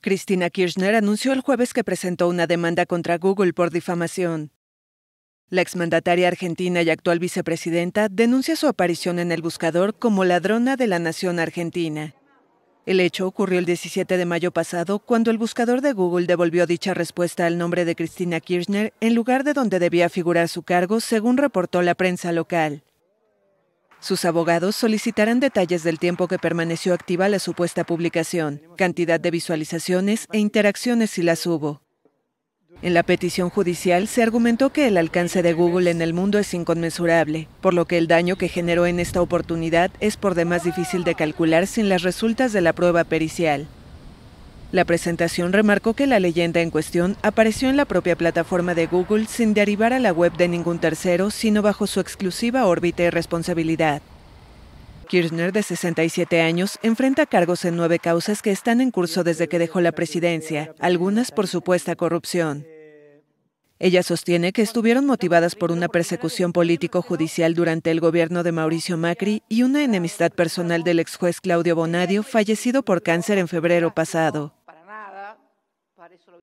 Cristina Kirchner anunció el jueves que presentó una demanda contra Google por difamación. La exmandataria argentina y actual vicepresidenta denuncia su aparición en el buscador como ladrona de la nación argentina. El hecho ocurrió el 17 de mayo pasado cuando el buscador de Google devolvió dicha respuesta al nombre de Cristina Kirchner en lugar de donde debía figurar su cargo, según reportó la prensa local. Sus abogados solicitarán detalles del tiempo que permaneció activa la supuesta publicación, cantidad de visualizaciones e interacciones si las hubo. En la petición judicial se argumentó que el alcance de Google en el mundo es inconmensurable, por lo que el daño que generó en esta oportunidad es por demás difícil de calcular sin las resultas de la prueba pericial. La presentación remarcó que la leyenda en cuestión apareció en la propia plataforma de Google sin derivar a la web de ningún tercero, sino bajo su exclusiva órbita y responsabilidad. Kirchner, de 67 años, enfrenta cargos en nueve causas que están en curso desde que dejó la presidencia, algunas por supuesta corrupción. Ella sostiene que estuvieron motivadas por una persecución político-judicial durante el gobierno de Mauricio Macri y una enemistad personal del ex juez Claudio Bonadio, fallecido por cáncer en febrero pasado. appare solo